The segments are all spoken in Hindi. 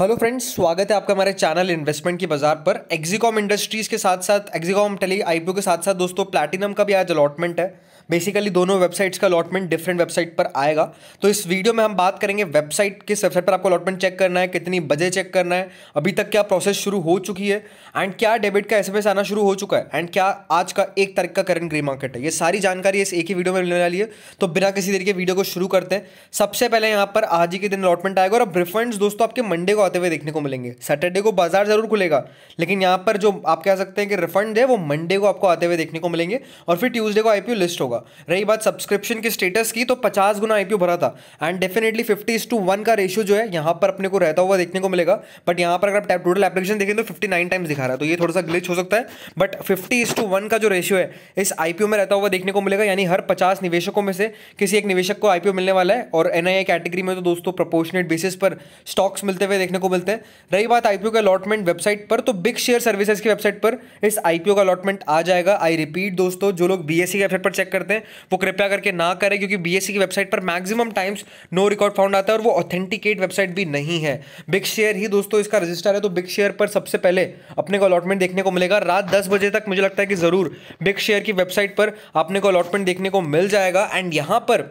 हेलो फ्रेंड्स स्वागत है आपका हमारे चैनल इन्वेस्टमेंट की बाजार पर एक्जिकॉम इंडस्ट्रीज़ के साथ साथ एक्जिकॉम टेली आईपीओ के साथ साथ दोस्तों प्लैटिनम का भी आज अलॉटमेंट है बेसिकली दोनों वेबसाइट्स का अलॉटमेंट डिफरेंट वेबसाइट पर आएगा तो इस वीडियो में हम बात करेंगे वेबसाइट किस वेबसाइट पर आपको अलॉटमेंट चेक करना है कितनी बजे चेक करना है अभी तक क्या प्रोसेस शुरू हो चुकी है एंड क्या डेबिट का एस आना शुरू हो चुका है एंड क्या आज का एक तारीख का करंट ग्रे मार्केट है ये सारी जानकारी इस एक ही वीडियो में मिलने वाली है तो बिना किसी तरीके वीडियो को शुरू करते हैं सबसे पहले यहाँ पर आज ही के दिन अलॉटमेंट आएगा और अब रिफंड दोस्तों आपके मंडे को आते हुए देखने को मिलेंगे सैटरडे को बाजार जरूर खुलेगा लेकिन यहाँ पर जो आप कह सकते हैं कि रिफंड है वो मंडे को आपको आते हुए देखने को मिलेंगे और फिर ट्यूजडे को आईपीओ लिस्ट होगा रही बात सब्सक्रिप्शन के स्टेटस की तो पचास गुना आईपीओ भरा था and definitely fifty to one का रेशियो जो है यहाँ पर अपने को रहता हुआ देखने को मिलेगा बट यहाँ पर अगर आप टोटल एप्लीकेशन देखें तो फिफ्टी टाइम्स दिखा रहा है तो ये थोड़ा सा ग्लिच हो सकता है बट फिफ्टी टू वन का जो रेशियो है इस आईपीओ में रहता हुआ देखने को मिलेगा यानी हर पचास निवेशकों में से किसी एक निवेशक को आईपीओ मिलने वाला है और एनआईए कैटेगरी में तो दोस्तों प्रपोर्शनेट बेसिस पर स्टॉक्स मिलते हुए देखने देखने को मिलते हैं रही बात आईपीओ के अलॉटमेंट वेबसाइट पर तो बिग शेयर सर्विसेज की वेबसाइट पर इस आईपीओ का अलॉटमेंट आ जाएगा आई रिपीट दोस्तों जो लोग बी की वेबसाइट पर चेक करते हैं वो कृपया करके ना करें क्योंकि बी की वेबसाइट पर maximum times no record found आता है और वो ऑथेंटिकेट वेबसाइट भी नहीं है बिग शेयर ही दोस्तों इसका रजिस्टर है तो बिग शेयर पर सबसे पहले अपने को अलॉटमेंट देखने को मिलेगा रात दस बजे तक मुझे लगता है कि ज़रूर बिग शेयर की वेबसाइट पर अपने को अलॉटमेंट देखने को मिल जाएगा एंड यहाँ पर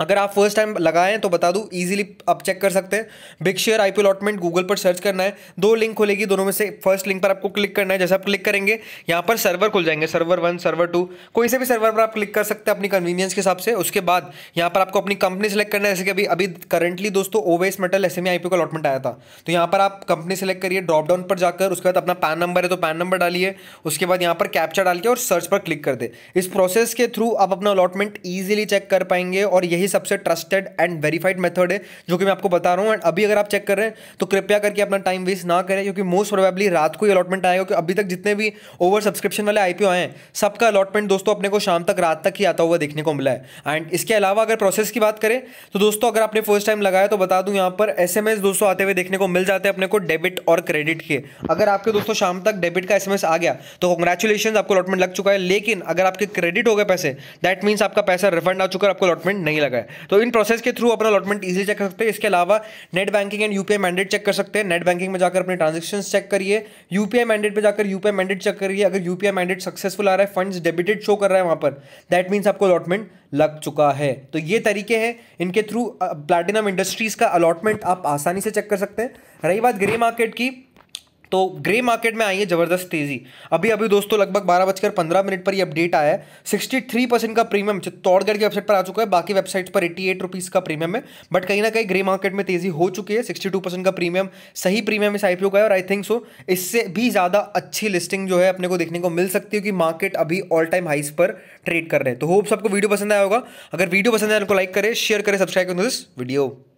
अगर आप फर्स्ट टाइम लगाएं तो बता दूं इजीली आप चेक कर सकते हैं big share IPO allotment Google पर सर्च करना है दो लिंक खुलेगी दोनों में से फर्स्ट लिंक पर आपको क्लिक करना है जैसे आप क्लिक करेंगे यहाँ पर सर्वर खुल जाएंगे सर्वर वन सर्वर टू कोई से भी सर्वर पर आप क्लिक कर सकते हैं अपनी कन्वीनियंस के हिसाब से उसके बाद यहाँ पर आपको अपनी कंपनी सेलेक्ट करना है जैसे कि अभी अभी करंटली दोस्तों ओवेस मेटल एस एम का अलॉटमेंट आया था तो यहाँ पर आप कंपनी सेलेक्ट करिए ड्रॉप डाउन पर जाकर उसके बाद अपना पैन नंबर है तो पैन नंबर डालिए उसके बाद यहाँ पर कैप्चर डाल के और सर्च पर क्लिक कर दे इस प्रोसेस के थ्रू आप अपना अलॉटमेंट ईजिली चेक कर पाएंगे और यही यही सबसे ट्रस्टेड एंड वेरीफाइड मेथड है जो कि मैं आपको बता रहा हूँ एंड अभी अगर आप चेक कर रहे हैं तो कृपया करके अपना टाइम वेस्ट ना करें क्योंकि मोस्ट प्रोबेबली रात को ही अलॉटमेंट आएगा क्योंकि अभी तक जितने भी ओवर सब्सक्रिप्शन वाले आईपीओ आए हैं सबका अलॉटमेंट दोस्तों अपने को शाम तक रात तक ही आता हुआ देखने को मिला है एंड इसके अलावा अगर प्रोसेस की बात करें तो दोस्तों अगर आपने फर्स्ट टाइम लगाया तो बता दूँ यहाँ पर एस दोस्तों आते हुए देखने को मिल जाते हैं अपने को डेबिट और क्रेडिट के अगर आपके दोस्तों शाम तक डेबिट का एस आ गया तो कंग्रेचुलेशन आपको अलॉटमेंट लग चुका है लेकिन अगर आपके क्रेडिट हो गए पैसे दैट मीन्स आपका पैसा रिफंड आ चुका है आपको अलॉटमेंट नहीं लगा जगह है तो इन प्रोसेस के थ्रू अपना अलॉटमेंट ईजिली चेक कर सकते हैं इसके अलावा net banking and UPI mandate check कर सकते हैं नेट बैंकिंग में जाकर अपने ट्रांजेक्शन चेक करिए यूपीआई मैंडेट पर जाकर यूपीआई मैंडेट चेक करिए अगर यूपीआई मैंडेट सक्सेसफुल आ रहा है फंड्स डेबिटेड शो कर रहा है वहां पर दैट मीन्स आपको अलॉटमेंट लग चुका है तो ये तरीके हैं इनके थ्रू प्लैटिनम इंडस्ट्रीज़ का अलॉटमेंट आप आसानी से चेक कर सकते हैं रही बात ग्रे मार्केट की तो ग्रे मार्केट में आई है ज़बरदस्त तेज़ी अभी अभी दोस्तों लगभग बारह बजकर पंद्रह मिनट पर ये अपडेट आया है सिक्सटी थ्री परसेंट का प्रीमियम चित्तौड़गढ़ की वेबसाइट पर आ चुका है बाकी वेबसाइट्स पर एट्टी एट रुपीज़ का प्रीमियम है बट कहीं ना कहीं ग्रे मार्केट में तेज़ी हो चुकी है सिक्सटी टू परसेंट का प्रीमियम सही प्रीमियम इस आई का है और आई थिंक सो इससे भी ज़्यादा अच्छी लिस्टिंग जो है अपने को देखने को मिल सकती है कि मार्केट अभी ऑल टाइम हाइस पर ट्रेड कर रहे हैं तो होप सबको वीडियो पसंद आया होगा अगर वीडियो पसंद आया तो लाइक करें शेयर करें सब्सक्राइब करें दिस वीडियो